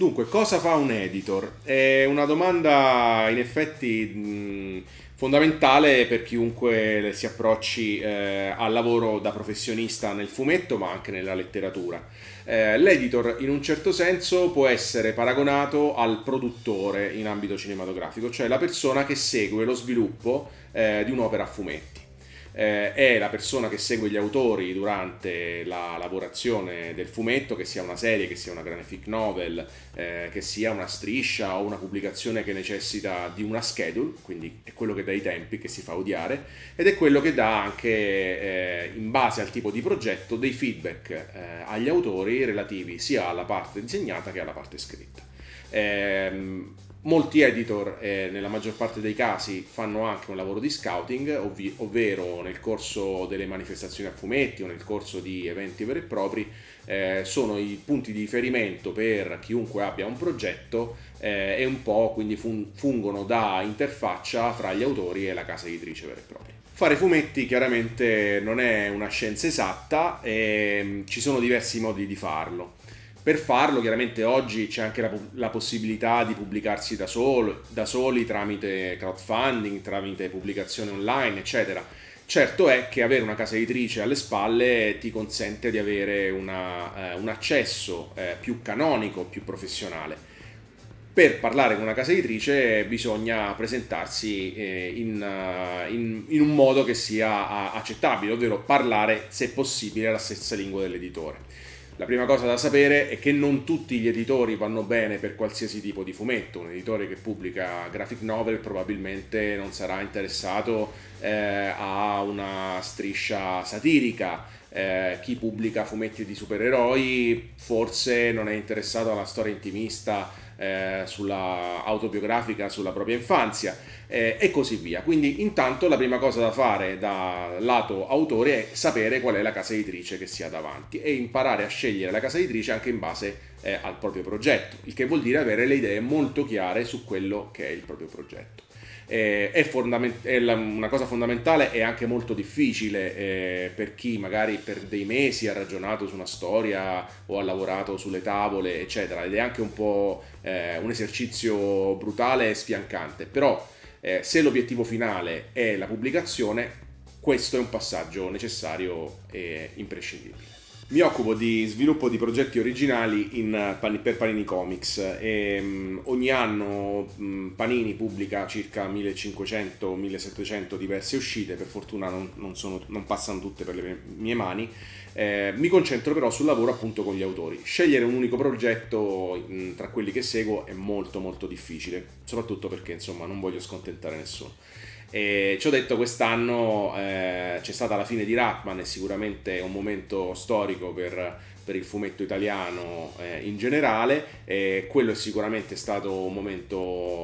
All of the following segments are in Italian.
Dunque, cosa fa un editor? È una domanda in effetti fondamentale per chiunque si approcci eh, al lavoro da professionista nel fumetto, ma anche nella letteratura. Eh, l'editor, in un certo senso, può essere paragonato al produttore in ambito cinematografico, cioè la persona che segue lo sviluppo eh, di un'opera a fumetti eh, è la persona che segue gli autori durante la lavorazione del fumetto, che sia una serie, che sia una graphic novel, eh, che sia una striscia o una pubblicazione che necessita di una schedule, quindi è quello che dà i tempi, che si fa odiare, ed è quello che dà anche, eh, in base al tipo di progetto, dei feedback eh, agli autori relativi sia alla parte disegnata che alla parte scritta. Ehm, Molti editor, eh, nella maggior parte dei casi, fanno anche un lavoro di scouting, ovvi- ovvero nel corso delle manifestazioni a fumetti o nel corso di eventi veri e propri, eh, sono i punti di riferimento per chiunque abbia un progetto eh, e un po' quindi fun- fungono da interfaccia fra gli autori e la casa editrice vera e propria. Fare fumetti chiaramente non è una scienza esatta e ehm, ci sono diversi modi di farlo. Per farlo chiaramente oggi c'è anche la, la possibilità di pubblicarsi da, solo, da soli tramite crowdfunding, tramite pubblicazione online, eccetera. Certo è che avere una casa editrice alle spalle ti consente di avere una, eh, un accesso eh, più canonico, più professionale. Per parlare con una casa editrice bisogna presentarsi eh, in, eh, in, in, un modo che sia accettabile, ovvero parlare se possibile la stessa lingua dell'editore. La prima cosa da sapere è che non tutti gli editori vanno bene per qualsiasi tipo di fumetto. Un editore che pubblica graphic novel probabilmente non sarà interessato eh, a una striscia satirica. Eh, chi pubblica fumetti di supereroi forse non è interessato alla storia intimista eh, sulla autobiografica sulla propria infanzia eh, e così via. Quindi intanto la prima cosa da fare da lato autore è sapere qual è la casa editrice che si ha davanti e imparare a scegliere la casa editrice anche in base eh, al proprio progetto, il che vuol dire avere le idee molto chiare su quello che è il proprio progetto. Eh, è, fondament- è la- una cosa fondamentale e anche molto difficile eh, per chi magari per dei mesi ha ragionato su una storia o ha lavorato sulle tavole, eccetera. Ed è anche un po' eh, un esercizio brutale e sfiancante. Però eh, se l'obiettivo finale è la pubblicazione, questo è un passaggio necessario e imprescindibile mi occupo di sviluppo di progetti originali in, eh, per Panini Comics e um, ogni anno um, Panini pubblica circa 1500-1700 diverse uscite, per fortuna non, non, sono, non, passano tutte per le mie mani, eh, mi concentro però sul lavoro appunto con gli autori. Scegliere un unico progetto mh, mm, tra quelli che seguo è molto molto difficile, soprattutto perché insomma non voglio scontentare nessuno. E ci ho detto quest'anno eh, c'è stata la fine di Ratman è sicuramente un momento storico per, per il fumetto italiano eh, in generale e quello è sicuramente stato un momento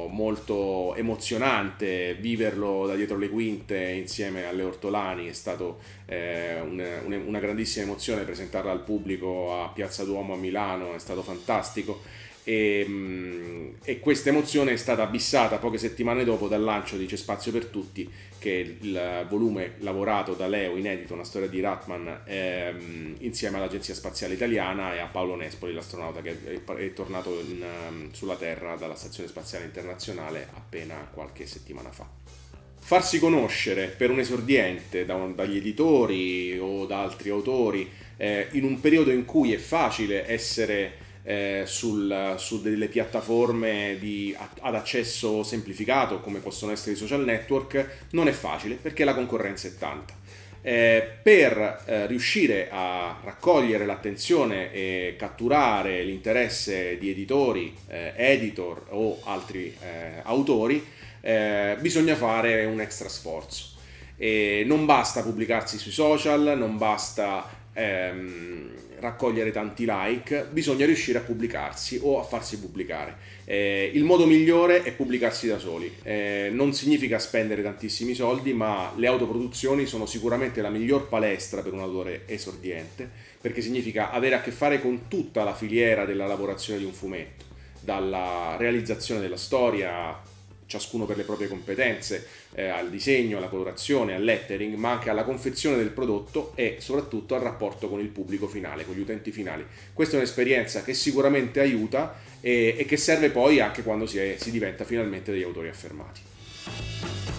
molto emozionante viverlo da dietro le quinte insieme alle Ortolani è stata eh, un, un, una grandissima emozione presentarla al pubblico a Piazza Duomo a Milano è stato fantastico e, ehm, e, questa emozione è stata abissata poche settimane dopo dal lancio di C'è spazio per tutti, che è il volume lavorato da Leo, inedito, una storia di Ratman, ehm, insieme all'Agenzia Spaziale Italiana e a Paolo Nespoli, l'astronauta che è, è tornato in, ehm, sulla Terra dalla Stazione Spaziale Internazionale appena qualche settimana fa. Farsi conoscere per un esordiente da un, dagli editori o da altri autori eh, in un periodo in cui è facile essere eh, sul, su delle piattaforme di, ad accesso semplificato come possono essere i social network non è facile perché la concorrenza è tanta. Eh, per eh, riuscire a raccogliere l'attenzione e catturare l'interesse di editori, eh, editor o altri eh, autori, eh, bisogna fare un extra sforzo. E non basta pubblicarsi sui social, non basta ehm, raccogliere tanti like, bisogna riuscire a pubblicarsi o a farsi pubblicare. Eh, il modo migliore è pubblicarsi da soli. Eh, non significa spendere tantissimi soldi, ma le autoproduzioni sono sicuramente la miglior palestra per un autore esordiente, perché significa avere a che fare con tutta la filiera della lavorazione di un fumetto, dalla realizzazione della storia ciascuno per le proprie competenze, eh, al disegno, alla colorazione, al lettering, ma anche alla confezione del prodotto e soprattutto al rapporto con il pubblico finale, con gli utenti finali. Questa è un'esperienza che sicuramente aiuta e, e che serve poi anche quando si, è, si diventa finalmente degli autori affermati.